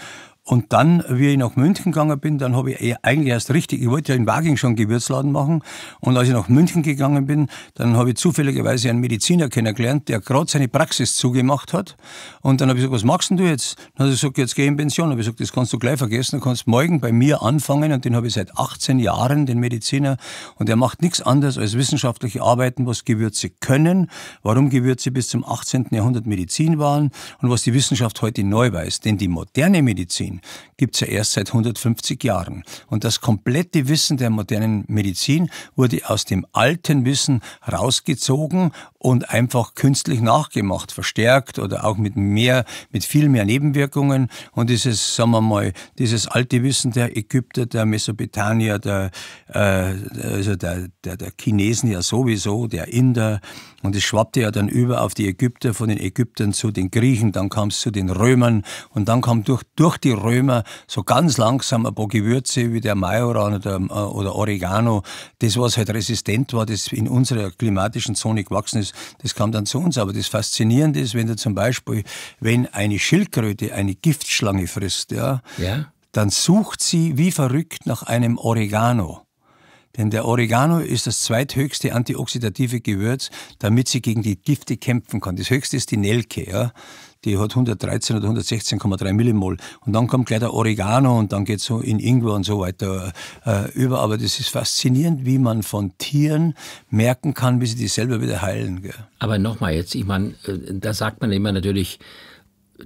und dann, wie ich nach München gegangen bin, dann habe ich eigentlich erst richtig, ich wollte ja in Waging schon Gewürzladen machen. Und als ich nach München gegangen bin, dann habe ich zufälligerweise einen Mediziner kennengelernt, der gerade seine Praxis zugemacht hat. Und dann habe ich gesagt, was machst denn du jetzt? Dann hat er gesagt, jetzt gehe in Pension. Dann habe ich gesagt, das kannst du gleich vergessen, du kannst morgen bei mir anfangen. Und den habe ich seit 18 Jahren, den Mediziner. Und der macht nichts anderes als wissenschaftliche Arbeiten, was Gewürze können, warum Gewürze bis zum 18. Jahrhundert Medizin waren und was die Wissenschaft heute neu weiß. Denn die moderne Medizin, Medizin gibt's ja erst seit 150 Jahren. Und das komplette Wissen der modernen Medizin wurde aus dem alten Wissen rausgezogen und einfach künstlich nachgemacht, verstärkt oder auch mit mehr, mit viel mehr Nebenwirkungen. Und dieses, sagen wir mal, dieses alte Wissen der Ägypter, der Mesopotamier, der, äh, also der, der, der Chinesen ja sowieso, der Inder, und es schwappte ja dann über auf die Ägypter, von den Ägyptern zu den Griechen, dann kam es zu den Römern und dann kam durch, durch die Römer so ganz langsam ein paar Gewürze wie der Majoran oder, äh, oder Oregano. Das, was halt resistent war, das in unserer klimatischen Zone gewachsen ist, das kam dann zu uns. Aber das Faszinierende ist, wenn du zum Beispiel, wenn eine Schildkröte eine Giftschlange frisst, ja, ja. dann sucht sie wie verrückt nach einem Oregano. Denn der Oregano ist das zweithöchste antioxidative Gewürz, damit sie gegen die Gifte kämpfen kann. Das höchste ist die Nelke, ja? die hat 113 oder 116,3 Millimol. Und dann kommt gleich der Oregano und dann geht so in Ingwer und so weiter äh, über. Aber das ist faszinierend, wie man von Tieren merken kann, wie sie die selber wieder heilen. Gell? Aber nochmal jetzt, ich meine, äh, da sagt man immer natürlich,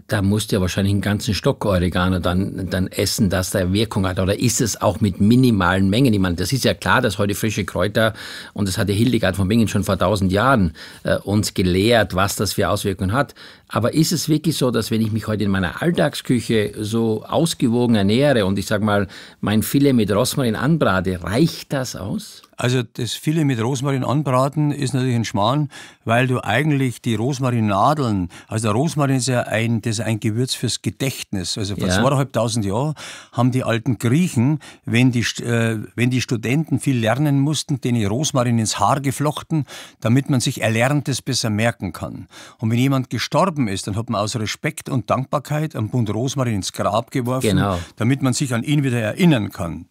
da musst du ja wahrscheinlich einen ganzen Stock Oregano dann, dann essen, dass der Wirkung hat. Oder ist es auch mit minimalen Mengen? Ich meine, das ist ja klar, dass heute frische Kräuter, und das hatte Hildegard von Bingen schon vor tausend Jahren äh, uns gelehrt, was das für Auswirkungen hat. Aber ist es wirklich so, dass wenn ich mich heute in meiner Alltagsküche so ausgewogen ernähre und ich sag mal, mein Filet mit Rosmarin anbrate, reicht das aus? Also das viele mit Rosmarin anbraten ist natürlich ein Schmarrn, weil du eigentlich die Rosmarinnadeln, also der Rosmarin ist ja ein, das ist ein Gewürz fürs Gedächtnis. Also vor ja. zweieinhalbtausend Jahren haben die alten Griechen, wenn die, äh, wenn die Studenten viel lernen mussten, den Rosmarin ins Haar geflochten, damit man sich Erlerntes besser merken kann. Und wenn jemand gestorben ist, dann hat man aus Respekt und Dankbarkeit einen Bund Rosmarin ins Grab geworfen, genau. damit man sich an ihn wieder erinnern kann.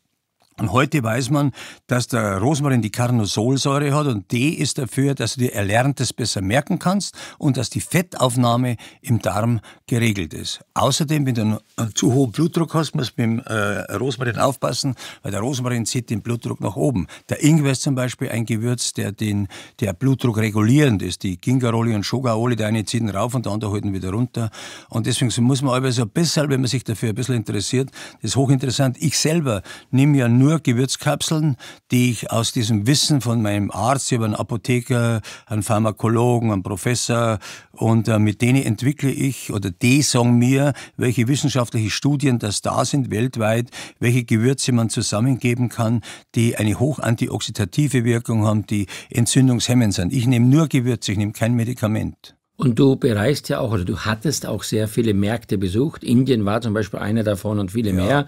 Und heute weiß man, dass der Rosmarin die Carnosolsäure hat und D ist dafür, dass du dir Erlerntes besser merken kannst und dass die Fettaufnahme im Darm geregelt ist. Außerdem, wenn du einen äh, zu hohen Blutdruck hast, musst du mit dem äh, Rosmarin aufpassen, weil der Rosmarin zieht den Blutdruck nach oben. Der Ingwer ist zum Beispiel ein Gewürz, der den der Blutdruck regulierend ist. Die Gingaroli und Shogaoli, der eine ziehen rauf und der andere halten wieder runter. Und deswegen muss man aber so ein bisschen, wenn man sich dafür ein bisschen interessiert, das ist hochinteressant. Ich selber nehme ja nur nur Gewürzkapseln, die ich aus diesem Wissen von meinem Arzt über einen Apotheker, einen Pharmakologen, einen Professor und äh, mit denen entwickle ich oder die sagen mir, welche wissenschaftlichen Studien das da sind weltweit, welche Gewürze man zusammengeben kann, die eine hoch antioxidative Wirkung haben, die entzündungshemmend sind. Ich nehme nur Gewürze, ich nehme kein Medikament. Und du bereist ja auch, oder du hattest auch sehr viele Märkte besucht. Indien war zum Beispiel einer davon und viele ja, mehr.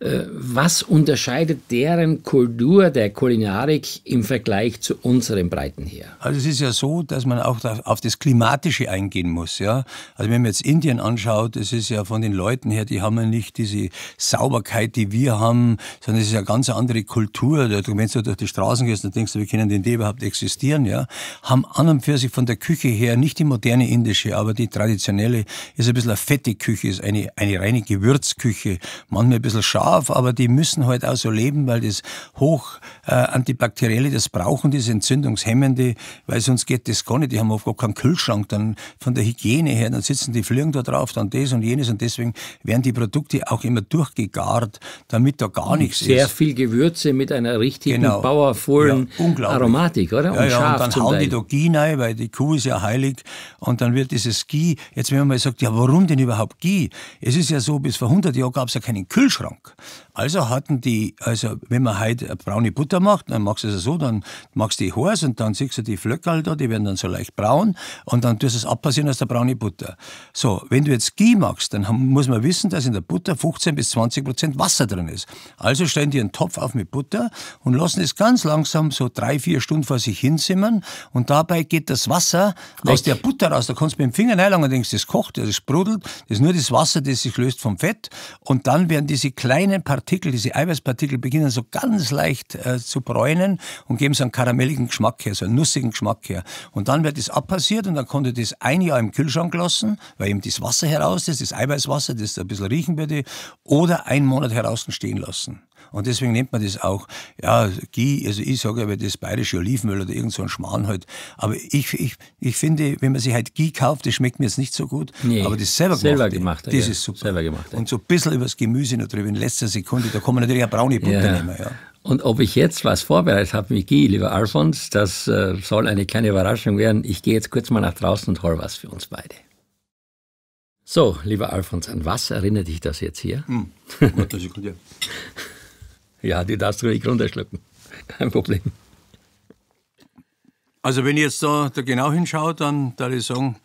Ja. Äh, was unterscheidet deren Kultur der Kulinarik im Vergleich zu unserem Breiten hier? Also es ist ja so, dass man auch auf das Klimatische eingehen muss. Ja? Also wenn man jetzt Indien anschaut, es ist ja von den Leuten her, die haben ja nicht diese Sauberkeit, die wir haben, sondern es ist ja eine ganz andere Kultur. Wenn du durch die Straßen gehst, dann denkst du, wie können denn die überhaupt existieren? Ja? Haben an und für sich von der Küche her nicht die moderne moderne indische, aber die traditionelle ist ein bisschen eine fette Küche, ist eine, eine reine Gewürzküche, manchmal ein bisschen scharf, aber die müssen halt auch so leben, weil das hoch äh, antibakterielle, das brauchen diese entzündungshemmende, weil sonst geht das gar nicht. Die haben oft gar keinen Kühlschrank, dann von der Hygiene her, dann sitzen die Fliegen da drauf, dann das und jenes und deswegen werden die Produkte auch immer durchgegart, damit da gar nichts sehr ist. Sehr viel Gewürze mit einer richtigen genau. powervollen ja, Aromatik, oder? Ja, und, ja, und dann hauen Teil. die da Ghee rein, weil die Kuh ist ja heilig und dann wird dieses Ghee, jetzt wenn man mal sagt, ja warum denn überhaupt Ghee? Es ist ja so, bis vor 100 Jahren gab es ja keinen Kühlschrank. Also hatten die, also wenn man heute braune Butter macht, dann machst du es so, dann machst du die Hors und dann siehst du die Flöckerl da, die werden dann so leicht braun und dann tust du es abpassieren aus der braunen Butter. So, wenn du jetzt Ghee machst, dann muss man wissen, dass in der Butter 15 bis 20 Prozent Wasser drin ist. Also stellen die einen Topf auf mit Butter und lassen es ganz langsam so drei, vier Stunden vor sich hinsimmern und dabei geht das Wasser Weg. aus der Butter raus. Da kannst du mit dem Finger reinlangen und denkst, das kocht, das sprudelt, das ist nur das Wasser, das sich löst vom Fett. Und dann werden diese kleinen Partikel, diese Eiweißpartikel beginnen so ganz leicht äh, zu bräunen und geben so einen karamelligen Geschmack her, so einen nussigen Geschmack her. Und dann wird das abpassiert und dann konnte das ein Jahr im Kühlschrank lassen, weil eben das Wasser heraus ist, das Eiweißwasser, das da ein bisschen riechen würde, oder einen Monat heraus stehen lassen. Und deswegen nennt man das auch, ja, Gie, also ich sage aber das bayerische Olivenöl oder irgend so ein Schmarrn halt. Aber ich, ich, ich finde, wenn man sich halt Gie kauft, das schmeckt mir jetzt nicht so gut. Nee, aber das selber, selber gemacht, das ja, ist super. Selber gemacht, ja. Und so ein bisschen übers Gemüse noch drüber in letzter Sekunde, da kommen natürlich auch braune Butter ja. nehmen, ja. Und ob ich jetzt was vorbereitet habe mit Guy, lieber Alfons, das äh, soll eine kleine Überraschung werden. Ich gehe jetzt kurz mal nach draußen und hol was für uns beide. So, lieber Alfons, an was erinnert dich das jetzt hier? Hm. Warte, Sekunde. Ja, die darfst du ruhig runterschlucken. Kein Problem. Also wenn ich jetzt da, da genau hinschaue, dann da ich sagen,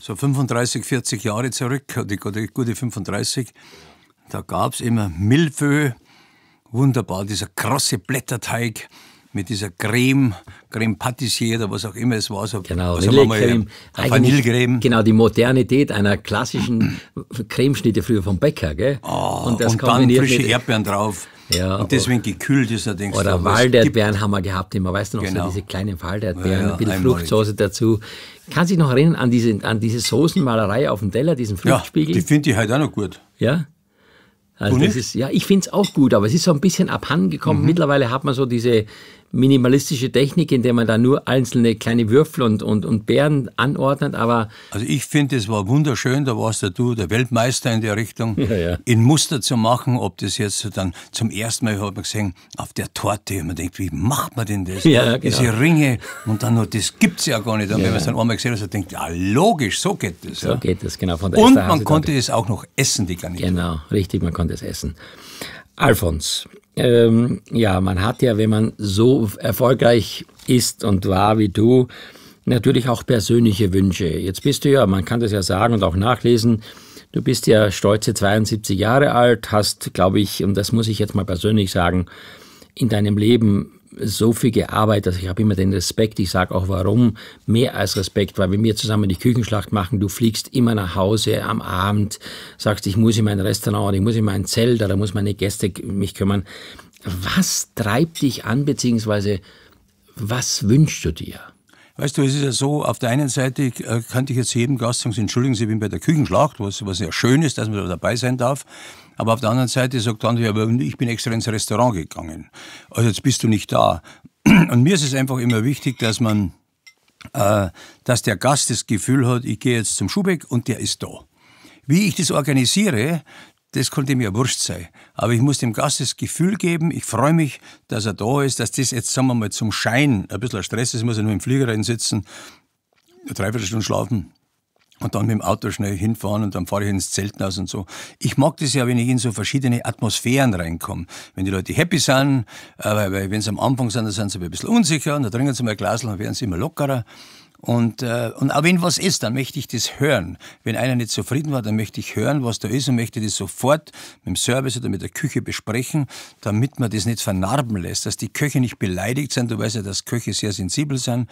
so 35, 40 Jahre zurück, oder gute 35, da gab es immer Milfö, wunderbar, dieser krasse Blätterteig mit dieser Creme, Creme Patissier oder was auch immer es war. So, genau, Vanillecreme. Also Vanillecreme. Genau, die Modernität einer klassischen Cremeschnitte früher vom Bäcker. Gell? Oh, und, und dann frische mit, Erdbeeren drauf. Ja, und deswegen gekühlt ist er, denkst Oder du, Walderdbeeren haben wir gehabt immer, weißt du noch, genau. so diese kleinen Walderdbeeren, ja, ein bisschen Fruchtsoße dazu. Kannst du dich noch erinnern an diese, an diese Soßenmalerei auf dem Teller, diesen Fruchtspiegel? Ja, die finde ich halt auch noch gut. Ja? Also das ist, ja, ich finde es auch gut, aber es ist so ein bisschen abhandengekommen. Mhm. Mittlerweile hat man so diese minimalistische Technik, in der man da nur einzelne kleine Würfel und, und, und Bären anordnet, aber... Also ich finde, es war wunderschön, da warst ja du der Weltmeister in der Richtung, ja, ja. in Muster zu machen, ob das jetzt dann zum ersten Mal, ich habe gesehen, auf der Torte, man denkt, wie macht man denn das? Ja, genau. Diese Ringe und dann nur, das gibt es ja gar nicht. Und wenn man es dann einmal gesehen hat, dann denkt, ja logisch, so geht das. So geht das, genau. und man konnte es auch noch essen, die Garnitur. Genau, richtig, man konnte es essen. Alfons, ähm, ja, man hat ja, wenn man so erfolgreich ist und war wie du, natürlich auch persönliche Wünsche. Jetzt bist du ja, man kann das ja sagen und auch nachlesen, du bist ja stolze 72 Jahre alt, hast, glaube ich, und das muss ich jetzt mal persönlich sagen, in deinem Leben so viel gearbeitet, dass ich habe immer den Respekt, ich sage auch warum, mehr als Respekt, weil wenn wir zusammen die Küchenschlacht machen, du fliegst immer nach Hause am Abend, sagst, ich muss in mein Restaurant, ich muss in mein Zelt da muss meine Gäste mich kümmern. Was treibt dich an, beziehungsweise was wünschst du dir? Weißt du, es ist ja so, auf der einen Seite äh, könnte ich jetzt jedem Gast sagen, entschuldigen Sie, ich bin bei der Küchenschlacht, was, was ja schön ist, dass man da dabei sein darf. Aber auf der anderen Seite sagt André, aber ich bin extra ins Restaurant gegangen. Also jetzt bist du nicht da. Und mir ist es einfach immer wichtig, dass man, äh, dass der Gast das Gefühl hat, ich gehe jetzt zum Schubeck und der ist da. Wie ich das organisiere, das konnte mir wurscht sein. Aber ich muss dem Gast das Gefühl geben, ich freue mich, dass er da ist, dass das jetzt, sagen wir mal, zum Schein ein bisschen Stress ist, muss er nur im Flieger sitzen, eine Dreiviertelstunde schlafen und dann mit dem Auto schnell hinfahren und dann fahre ich ins Zelthaus und so. Ich mag das ja, wenn ich in so verschiedene Atmosphären reinkomme. Wenn die Leute happy sind, äh, weil, weil wenn sie am Anfang sind, dann sind sie ein bisschen unsicher und dann trinken sie mal ein Glas und dann werden sie immer lockerer. Und, äh, und auch wenn was ist, dann möchte ich das hören. Wenn einer nicht zufrieden war, dann möchte ich hören, was da ist und möchte das sofort mit dem Service oder mit der Küche besprechen, damit man das nicht vernarben lässt, dass die Köche nicht beleidigt sind. Du weißt ja, dass Köche sehr sensibel sind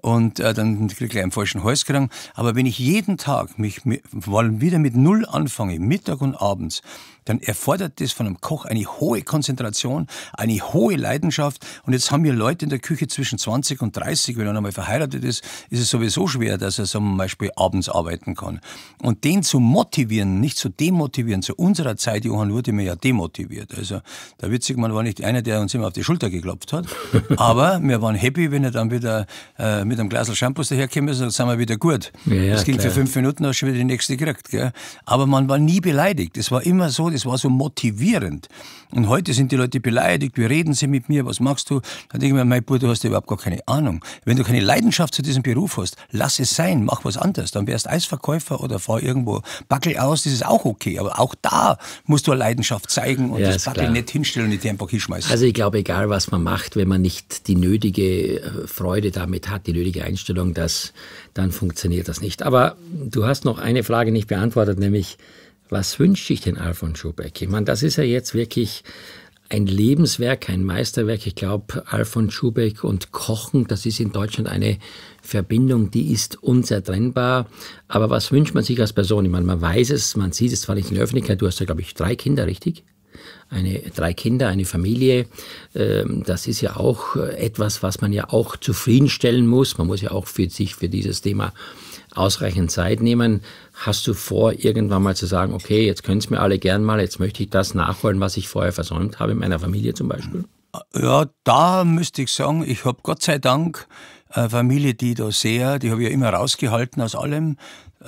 und äh, dann kriege ich gleich einen falschen Halskrang. Aber wenn ich jeden Tag mich, mich wieder mit Null anfange, Mittag und abends, dann erfordert das von einem Koch eine hohe Konzentration, eine hohe Leidenschaft. Und jetzt haben wir Leute in der Küche zwischen 20 und 30. Wenn er einmal verheiratet ist, ist es sowieso schwer, dass er zum Beispiel abends arbeiten kann. Und den zu motivieren, nicht zu demotivieren. Zu unserer Zeit, Johann, wurde mir ja demotiviert. Also der Witzigmann war nicht einer, der uns immer auf die Schulter geklopft hat. Aber wir waren happy, wenn er dann wieder äh, mit einem Glas Shampoos daherkommt dann sind wir wieder gut. Ja, das ging klar. für fünf Minuten, hast du wieder die nächste gekriegt. Gell? Aber man war nie beleidigt. Es war immer so, toll, es war so motivierend. Und heute sind die Leute beleidigt, wie reden sie mit mir, was machst du? Dann denke ich mir, mein Bruder, du hast ja überhaupt gar keine Ahnung. Wenn du keine Leidenschaft zu diesem Beruf hast, lass es sein, mach was anderes. Dann wärst Eisverkäufer oder fahr irgendwo Backel aus, das ist auch okay. Aber auch da musst du eine Leidenschaft zeigen und ja, das Backel klar. nicht hinstellen und nicht einfach hinschmeißen. Also ich glaube, egal was man macht, wenn man nicht die nötige äh, Freude damit hat, die nötige Einstellung, das, dann funktioniert das nicht. Aber du hast noch eine Frage nicht beantwortet, nämlich was wünscht sich denn Alfons Schubeck? Ich meine, das ist ja jetzt wirklich ein Lebenswerk, ein Meisterwerk. Ich glaube, Alfons Schubeck und Kochen, das ist in Deutschland eine Verbindung, die ist unzertrennbar. Aber was wünscht man sich als Person? Ich meine, man weiß es, man sieht es zwar nicht in der Öffentlichkeit. Du hast ja, glaube ich, drei Kinder, richtig? Eine, drei Kinder, eine Familie, ähm, das ist ja auch äh, etwas, was man ja auch zufriedenstellen muss. Man muss ja auch für sich, für dieses Thema ausreichend Zeit nehmen. Hast du vor, irgendwann mal zu sagen, okay, jetzt können es mir alle gern mal, jetzt möchte ich das nachholen, was ich vorher versäumt habe, in meiner Familie zum Beispiel? Ja, da müsste ich sagen, ich habe Gott sei Dank eine Familie, die da sehr, die habe ich ja immer rausgehalten aus allem.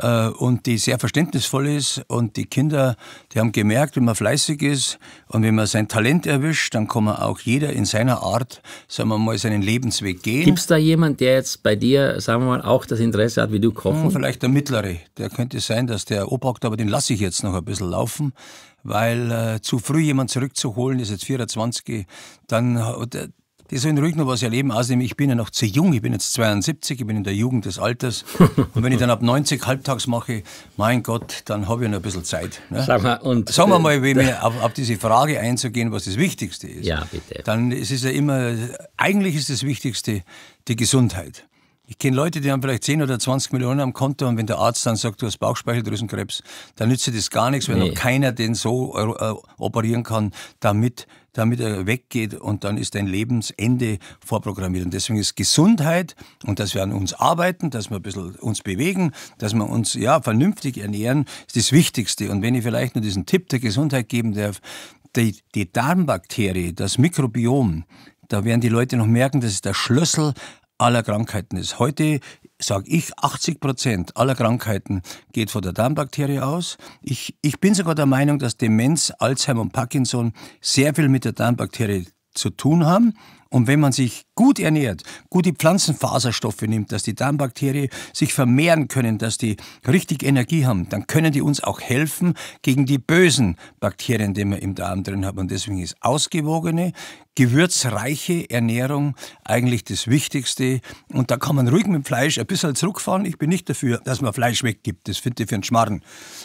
Äh, und die sehr verständnisvoll ist. Und die Kinder, die haben gemerkt, wenn man fleißig ist und wenn man sein Talent erwischt, dann kann man auch jeder in seiner Art, sagen wir mal, seinen Lebensweg gehen. Gibt es da jemand, der jetzt bei dir, sagen wir mal, auch das Interesse hat, wie du kochen? Hm, vielleicht der Mittlere. Der könnte sein, dass der obhakt, aber den lasse ich jetzt noch ein bisschen laufen weil äh, zu früh jemand zurückzuholen, ist jetzt 24, dann äh, die sollen ruhig noch was erleben. Außerdem, ich bin ja noch zu jung, ich bin jetzt 72, ich bin in der Jugend des Alters. Und wenn ich dann ab 90 halbtags mache, mein Gott, dann habe ich noch ein bisschen Zeit. Ne? Sag mal, und, Sagen wir äh, mal, wenn auf, auf, diese Frage einzugehen, was das Wichtigste ist, ja, bitte. dann ist es ja immer, eigentlich ist das Wichtigste die Gesundheit. Ich kenne Leute, die haben vielleicht 10 oder 20 Millionen am Konto und wenn der Arzt dann sagt, du hast Bauchspeicheldrüsenkrebs, dann nützt dir das gar nichts, wenn nee. noch keiner den so äh, operieren kann, damit damit er weggeht und dann ist dein Lebensende vorprogrammiert. Und deswegen ist Gesundheit und dass wir an uns arbeiten, dass wir ein bisschen uns bewegen, dass wir uns ja vernünftig ernähren, ist das Wichtigste. Und wenn ich vielleicht nur diesen Tipp der Gesundheit geben darf, die, die Darmbakterie, das Mikrobiom, da werden die Leute noch merken, das ist der Schlüssel aller Krankheiten ist. Heute sage ich, 80 Prozent aller Krankheiten geht von der Darmbakterie aus. Ich, ich bin sogar der Meinung, dass Demenz, Alzheimer und Parkinson sehr viel mit der Darmbakterie zu tun haben. Und wenn man sich gut ernährt, gute Pflanzenfaserstoffe nimmt, dass die Darmbakterien sich vermehren können, dass die richtig Energie haben, dann können die uns auch helfen gegen die bösen Bakterien, die wir im Darm drin haben. Und deswegen ist ausgewogene, gewürzreiche Ernährung eigentlich das Wichtigste. Und da kann man ruhig mit Fleisch ein bisschen zurückfahren. Ich bin nicht dafür, dass man Fleisch weggibt. Das finde ich für einen Schmarren.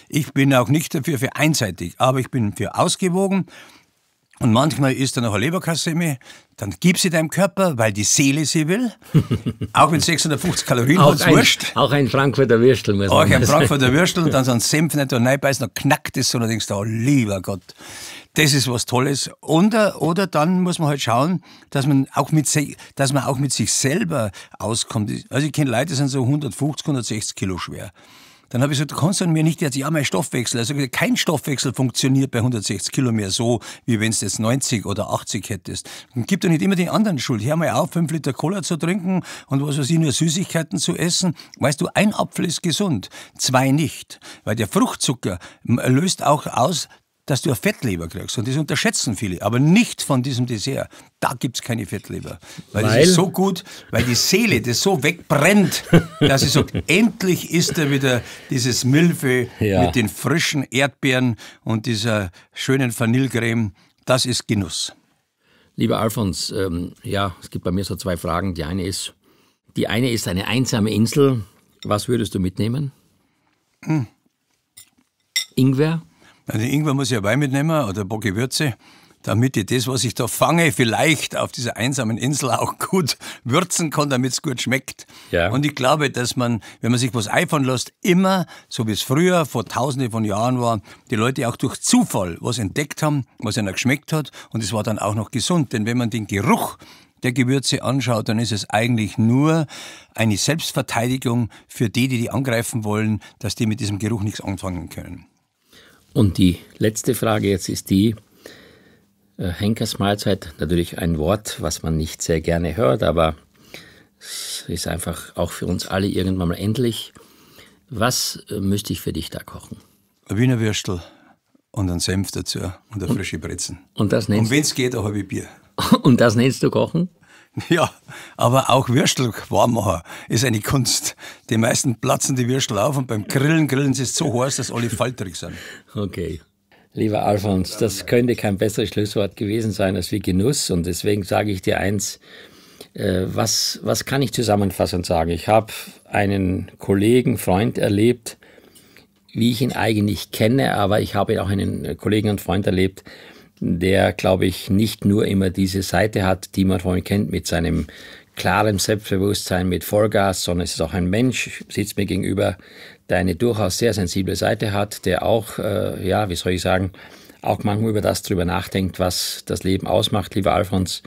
Ich bin auch nicht dafür für einseitig, aber ich bin für ausgewogen. Und manchmal ist da noch eine Leberkassemi, dann gib sie deinem Körper, weil die Seele sie will. Auch mit 650 Kalorien auch ein, Wurst. Auch ein Frankfurter Würstel muss Auch ein Frankfurter Würstel und dann so ein Senf nicht und reinbeißen, dann knackt es so und denkst du, oh lieber Gott, das ist was Tolles. Und, oder dann muss man halt schauen, dass man auch mit, dass man auch mit sich selber auskommt. Also ich kenne Leute, die sind so 150, 160 Kilo schwer. Dann habe ich gesagt, du kannst an mir nicht jetzt, ja, mein Stoffwechsel. Also kein Stoffwechsel funktioniert bei 160 Kilo mehr so, wie wenn es jetzt 90 oder 80 hättest. Dann gib doch nicht immer den anderen Schuld. Hör mal auf, 5 Liter Cola zu trinken und was weiß ich, nur Süßigkeiten zu essen. Weißt du, ein Apfel ist gesund, zwei nicht. Weil der Fruchtzucker löst auch aus, dass du eine Fettleber kriegst. Und das unterschätzen viele, aber nicht von diesem Dessert. Da gibt es keine Fettleber. Weil, weil? ist so gut, weil die Seele das so wegbrennt, dass sie sagt, endlich ist er wieder dieses Milfe ja. mit den frischen Erdbeeren und dieser schönen Vanillecreme. Das ist Genuss. Lieber Alfons, ähm, ja, es gibt bei mir so zwei Fragen. Die eine ist, die eine ist eine einsame Insel. Was würdest du mitnehmen? Hm. Ingwer? Also Ingwer muss ich ja Wein mitnehmen oder ein paar Gewürze, damit ich das, was ich da fange, vielleicht auf dieser einsamen Insel auch gut würzen kann, damit es gut schmeckt. Ja. Und ich glaube, dass man, wenn man sich was eifern lässt, immer, so wie es früher vor tausende von Jahren war, die Leute auch durch Zufall was entdeckt haben, was ihnen geschmeckt hat und es war dann auch noch gesund. Denn wenn man den Geruch der Gewürze anschaut, dann ist es eigentlich nur eine Selbstverteidigung für die, die die angreifen wollen, dass die mit diesem Geruch nichts anfangen können. Und die letzte Frage jetzt ist die, äh, Henkersmahlzeit, natürlich ein Wort, was man nicht sehr gerne hört, aber es ist einfach auch für uns alle irgendwann mal endlich. Was äh, müsste ich für dich da kochen? Ein Wiener Würstel und ein Senf dazu und eine frische Brezen. Und Und wenn es geht, ein halbe Bier. und das nennst du kochen? Ja, aber auch Würstel warm machen ist eine Kunst. Die meisten platzen die Würstel auf und beim Grillen grillen sie es so heiß, dass alle falterig sind. Okay. Lieber Alfons, das könnte kein besseres Schlusswort gewesen sein als wie Genuss. Und deswegen sage ich dir eins, äh, was, was kann ich zusammenfassend sagen? Ich habe einen Kollegen, Freund erlebt, wie ich ihn eigentlich kenne, aber ich habe auch einen Kollegen und Freund erlebt, der, glaube ich, nicht nur immer diese Seite hat, die man von ihm kennt, mit seinem klarem Selbstbewusstsein mit Vollgas, sondern es ist auch ein Mensch, sitzt mir gegenüber, der eine durchaus sehr sensible Seite hat, der auch, äh, ja, wie soll ich sagen, auch manchmal über das drüber nachdenkt, was das Leben ausmacht. Lieber Alfons,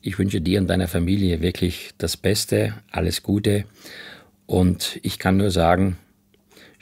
ich wünsche dir und deiner Familie wirklich das Beste, alles Gute. Und ich kann nur sagen,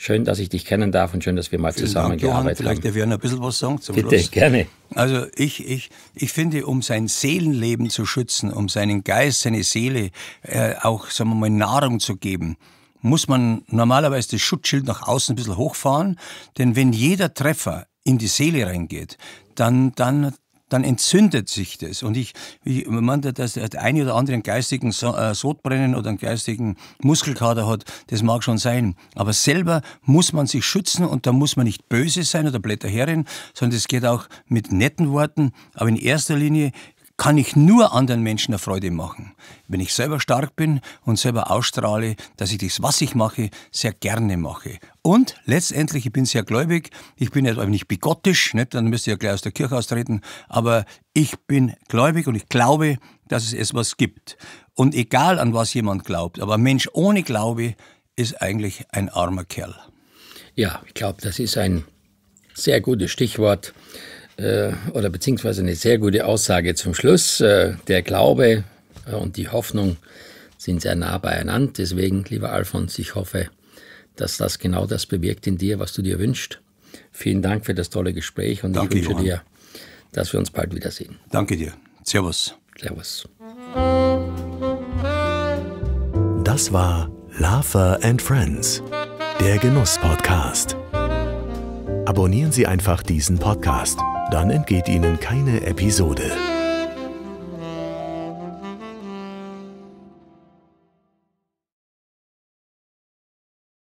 Schön, dass ich dich kennen darf und schön, dass wir mal Vielen zusammengearbeitet Dank, Johann. Vielleicht haben. Vielleicht Werner ein bisschen was sagen zum Bitte, Schluss. gerne. Also ich, ich, ich finde, um sein Seelenleben zu schützen, um seinen Geist, seine Seele äh, auch, sagen wir mal, Nahrung zu geben, muss man normalerweise das Schutzschild nach außen ein bisschen hochfahren. Denn wenn jeder Treffer in die Seele reingeht, dann, dann dann entzündet sich das. Und ich, ich man dass der eine oder andere einen geistigen äh, Sodbrennen oder einen geistigen Muskelkater hat, das mag schon sein. Aber selber muss man sich schützen und da muss man nicht böse sein oder Blätterherrin, sondern es geht auch mit netten Worten. Aber in erster Linie kann ich nur anderen Menschen eine Freude machen, wenn ich selber stark bin und selber ausstrahle, dass ich das, was ich mache, sehr gerne mache. Und letztendlich, ich bin sehr gläubig, ich bin jetzt nicht bigottisch, nicht? dann müsst ihr ja gleich aus der Kirche austreten, aber ich bin gläubig und ich glaube, dass es etwas gibt. Und egal an was jemand glaubt, aber ein Mensch ohne Glaube ist eigentlich ein armer Kerl. Ja, ich glaube, das ist ein sehr gutes Stichwort äh, oder beziehungsweise eine sehr gute Aussage zum Schluss. Äh, der Glaube äh, und die Hoffnung sind sehr nah beieinander. Deswegen, lieber Alfons, ich hoffe, dass das genau das bewirkt in dir, was du dir wünschst. Vielen Dank für das tolle Gespräch und Danke, ich wünsche Johann. dir, dass wir uns bald wiedersehen. Danke dir. Servus. Servus. Das war Laffer and Friends, der Genuss-Podcast. Abonnieren Sie einfach diesen Podcast dann entgeht Ihnen keine Episode.